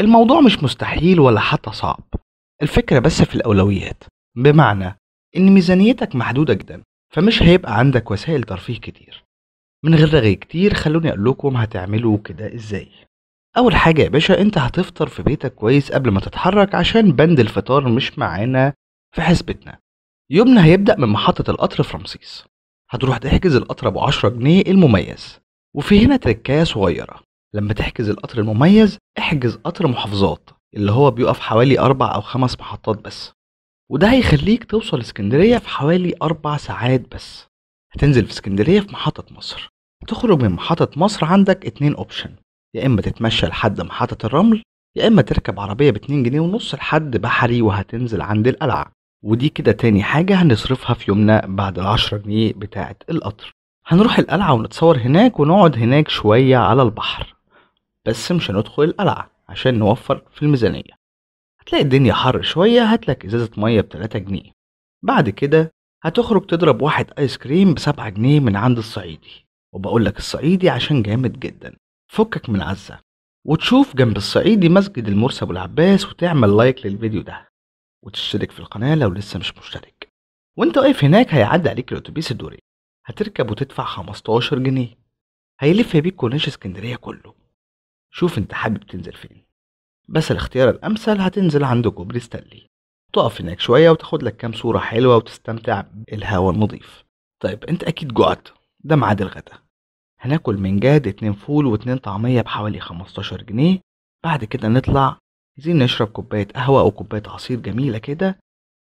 الموضوع مش مستحيل ولا حتى صعب الفكرة بس في الأولويات بمعنى إن ميزانيتك محدودة جدا فمش هيبقى عندك وسائل ترفيه كتير من غير رغي كتير خلوني أقول لكم هتعملوا كده إزاي أول حاجة يا باشا أنت هتفطر في بيتك كويس قبل ما تتحرك عشان بند الفطار مش معانا في حسبتنا يومنا هيبدأ من محطة القطر في رمسيس هتروح تحجز القطر بعشرة 10 جنيه المميز وفي هنا تركاية صغيرة لما تحجز القطر المميز احجز قطر محافظات اللي هو بيقف حوالي أربع أو خمس محطات بس وده هيخليك توصل اسكندرية في حوالي أربع ساعات بس هتنزل في اسكندرية في محطة مصر تخرج من محطة مصر عندك اتنين اوبشن يا إما تتمشى لحد محطة الرمل يا إما تركب عربية باتنين جنيه ونص لحد بحري وهتنزل عند القلعة ودي كده تاني حاجة هنصرفها في يومنا بعد العشرة جنيه بتاعة القطر هنروح القلعة ونتصور هناك ونقعد هناك شوية على البحر بس مش هندخل القلعة عشان نوفر في الميزانية هتلاقي الدنيا حر شوية هاتلك إزازة مية بتلاتة جنيه بعد كده هتخرج تضرب واحد آيس كريم بسبعة جنيه من عند الصعيدي وبقولك الصعيدي عشان جامد جدا فكك من عزة وتشوف جنب الصعيدي مسجد المرسي أبو العباس وتعمل لايك للفيديو ده وتشترك في القناة لو لسه مش مشترك وانت واقف هناك هيعدي عليك الأتوبيس الدوري هتركب وتدفع 15 جنيه هيلف بيك كورنيش اسكندرية كله شوف انت حابب تنزل فين بس الاختيار الامثل هتنزل عند كوبري ستانلي تقف هناك شوية وتاخد لك كام صورة حلوة وتستمتع بالهواء النظيف طيب انت اكيد جوعت ده ميعاد الغدا هناكل من جاد اتنين فول واتنين طعمية بحوالي 15 جنيه بعد كده نطلع عايزين نشرب كوباية قهوة أو كوباية عصير جميلة كده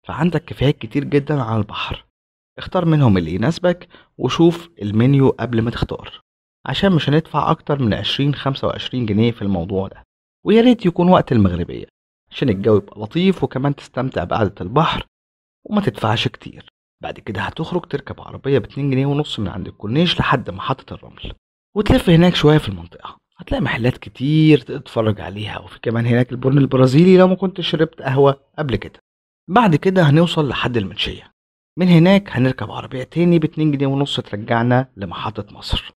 فعندك كافيهات كتير جدا على البحر اختار منهم اللي يناسبك وشوف المنيو قبل ما تختار عشان مش هندفع أكتر من 20 25 جنيه في الموضوع ده ويا ريت يكون وقت المغربية عشان الجو يبقى لطيف وكمان تستمتع بقعدة البحر وما تدفعش كتير بعد كده هتخرج تركب عربية باتنين جنيه ونص من عند الكورنيش لحد محطة الرمل وتلف هناك شوية في المنطقة هتلاقي محلات كتير تتفرج عليها وفي كمان هناك البن البرازيلي لو ما كنت شربت قهوة قبل كده بعد كده هنوصل لحد المنشية من هناك هنركب عربية تاني باتنين جنيه ونص ترجعنا لمحطة مصر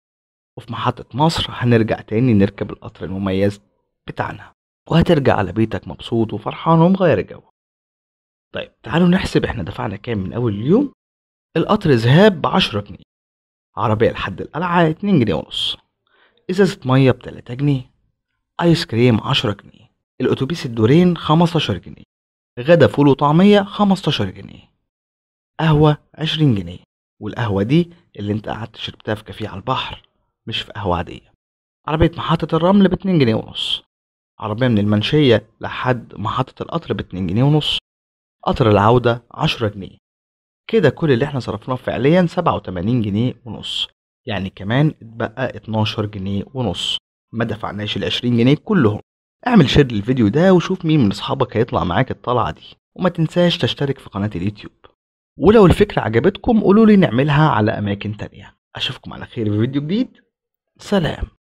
وفي محطة مصر هنرجع تاني نركب القطر المميز بتاعنا وهترجع على بيتك مبسوط وفرحان ومغير جو طيب تعالوا نحسب احنا دفعنا كام من اول اليوم القطر ذهاب 10 جنيه عربية لحد القلعة اتنين جنيه ونص ازازة مية 3 جنيه ايس كريم عشرة جنيه الاتوبيس الدورين خمستاشر جنيه غدا فول وطعمية خمستاشر جنيه قهوة عشرين جنيه والقهوة دي اللي انت قعدت شربتها في كافيه على البحر مش في قهوة عادية عربية محطة الرمل ب2 جنيه ونص عربية من المنشية لحد محطة القطر ب2 جنيه ونص قطر العودة 10 جنيه كده كل اللي احنا صرفناه فعليا 87 جنيه ونص يعني كمان اتبقى 12 جنيه ونص ما دفعناش ال 20 جنيه كلهم اعمل شير للفيديو ده وشوف مين من اصحابك هيطلع معاك الطلعة دي وما تنساش تشترك في قناة اليوتيوب ولو الفكرة عجبتكم قولولي نعملها على أماكن تانية أشوفكم على خير في فيديو جديد سلام